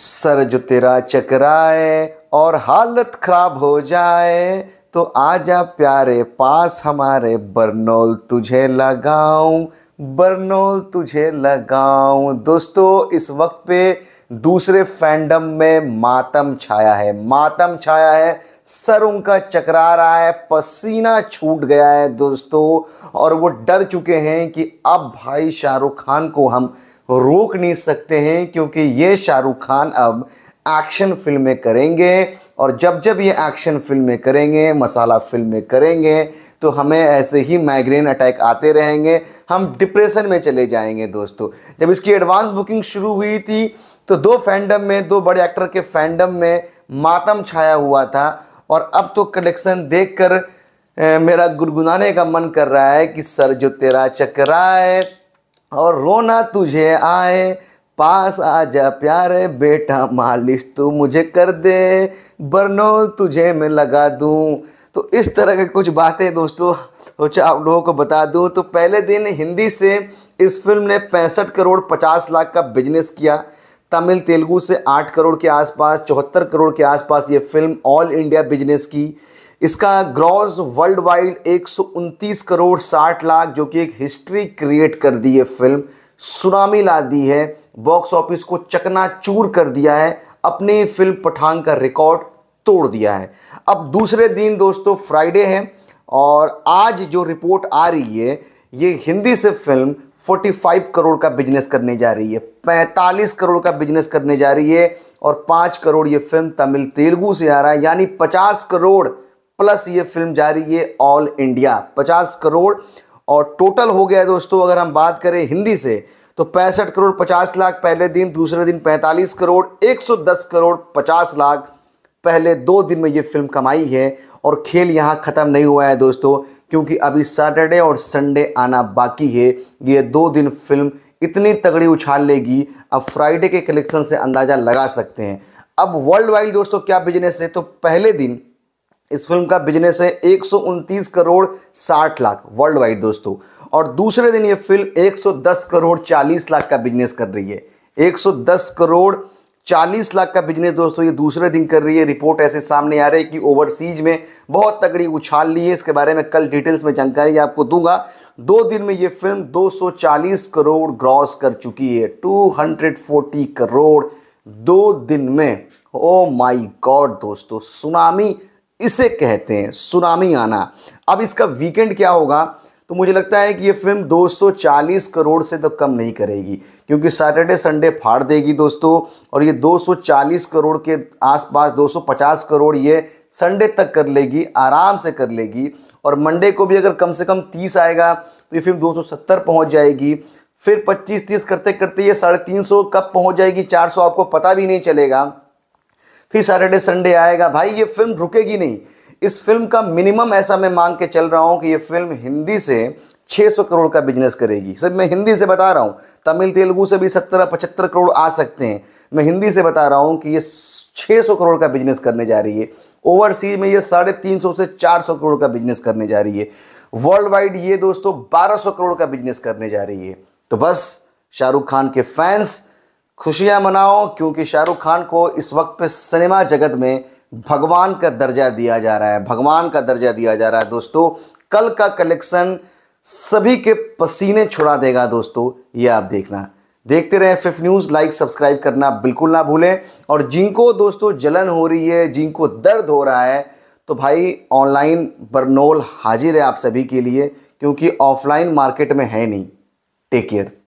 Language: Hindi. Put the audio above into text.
सर जो तेरा चकराए और हालत खराब हो जाए तो आजा प्यारे पास हमारे बरनौल तुझे लगाऊं बरनोल तुझे लगाऊं दोस्तों इस वक्त पे दूसरे फैंडम में मातम छाया है मातम छाया है सर उनका चकरा रहा है पसीना छूट गया है दोस्तों और वो डर चुके हैं कि अब भाई शाहरुख खान को हम रोक नहीं सकते हैं क्योंकि ये शाहरुख खान अब एक्शन फिल्में करेंगे और जब जब ये एक्शन फिल्में करेंगे मसाला फिल्में करेंगे तो हमें ऐसे ही माइग्रेन अटैक आते रहेंगे हम डिप्रेशन में चले जाएंगे दोस्तों जब इसकी एडवांस बुकिंग शुरू हुई थी तो दो फैंडम में दो बड़े एक्टर के फैंडम में मातम छाया हुआ था और अब तो कलेक्शन देख कर ए, मेरा गुनगुनाने का मन कर रहा है कि सर जो तेरा चकराए और रोना तुझे आए पास आ जा प्यारे बेटा मालिश तू मुझे कर दे बरनो तुझे मैं लगा दूँ तो इस तरह की कुछ बातें दोस्तों सोचा आप लोगों को बता दूँ तो पहले दिन हिंदी से इस फिल्म ने पैंसठ करोड़ पचास लाख का बिजनेस किया तमिल तेलुगू से आठ करोड़ के आसपास चौहत्तर करोड़ के आसपास ये फिल्म ऑल इंडिया बिजनेस की इसका ग्रॉस वर्ल्ड वाइड एक करोड़ 60 लाख जो कि एक हिस्ट्री क्रिएट कर दी है फिल्म सुनामी ला दी है बॉक्स ऑफिस को चकनाचूर कर दिया है अपने फिल्म पठान का रिकॉर्ड तोड़ दिया है अब दूसरे दिन दोस्तों फ्राइडे है और आज जो रिपोर्ट आ रही है ये हिंदी से फिल्म 45 करोड़ का बिजनेस करने जा रही है 45 करोड़ का बिजनेस करने जा रही है और 5 करोड़ ये फिल्म तमिल तेलुगू से आ रहा है यानी 50 करोड़ प्लस ये फिल्म जा रही है ऑल इंडिया पचास करोड़ और टोटल हो गया दोस्तों अगर हम बात करें हिंदी से तो पैंसठ करोड़ पचास लाख पहले दिन दूसरे दिन पैंतालीस करोड़ दस करोड़ पचास लाख पहले दो दिन में ये फिल्म कमाई है और खेल यहाँ ख़त्म नहीं हुआ है दोस्तों क्योंकि अभी सैटरडे और संडे आना बाकी है ये दो दिन फिल्म इतनी तगड़ी उछाल लेगी अब फ्राइडे के कलेक्शन से अंदाज़ा लगा सकते हैं अब वर्ल्ड वाइड दोस्तों क्या बिजनेस है तो पहले दिन इस फिल्म का बिजनेस है एक करोड़ 60 लाख वर्ल्ड वाइड दोस्तों और दूसरे दिन ये फिल्म 110 करोड़ 40 लाख का बिजनेस कर रही है 110 करोड़ 40 लाख का बिजनेस दोस्तों ये दूसरे दिन कर रही है रिपोर्ट ऐसे सामने आ रही है कि ओवरसीज में बहुत तगड़ी उछाल ली है इसके बारे में कल डिटेल्स में जानकारी आपको दूंगा दो दिन में ये फिल्म 240 करोड़ ग्रॉस कर चुकी है 240 करोड़ दो दिन में ओ माय गॉड दोस्तों सुनामी इसे कहते हैं सुनामी आना अब इसका वीकेंड क्या होगा तो मुझे लगता है कि ये फिल्म 240 करोड़ से तो कम नहीं करेगी क्योंकि सैटरडे संडे फाड़ देगी दोस्तों और ये 240 करोड़ के आसपास 250 करोड़ ये संडे तक कर लेगी आराम से कर लेगी और मंडे को भी अगर कम से कम 30 आएगा तो ये फिल्म 270 पहुंच जाएगी फिर 25-30 करते करते ये साढ़े तीन कब पहुँच जाएगी चार आपको पता भी नहीं चलेगा फिर सैटरडे संडे आएगा भाई ये फिल्म रुकेगी नहीं इस फिल्म का मिनिमम ऐसा मैं मांग के चल रहा हूँ कि ये फिल्म हिंदी से 600 करोड़ का बिजनेस करेगी सर मैं हिंदी से बता रहा हूँ तमिल तेलुगु से भी 70 पचहत्तर करोड़ आ सकते हैं मैं हिंदी से बता रहा हूँ कि ये 600 करोड़ का बिजनेस करने जा रही है ओवरसीज में ये साढ़े तीन सौ से 400 करोड़ का बिजनेस करने जा रही है वर्ल्ड वाइड ये दोस्तों 1200 करोड़ का बिजनेस करने जा रही है तो बस शाहरुख खान के फैंस खुशियां मनाओ क्योंकि शाहरुख खान को इस वक्त पे सिनेमा जगत में भगवान का दर्जा दिया जा रहा है भगवान का दर्जा दिया जा रहा है दोस्तों कल का कलेक्शन सभी के पसीने छुड़ा देगा दोस्तों ये आप देखना देखते रहें फिफ न्यूज़ लाइक सब्सक्राइब करना बिल्कुल ना भूलें और जिनको दोस्तों जलन हो रही है जिनको दर्द हो रहा है तो भाई ऑनलाइन बरनोल हाजिर है आप सभी के लिए क्योंकि ऑफलाइन मार्केट में है नहीं टेक केयर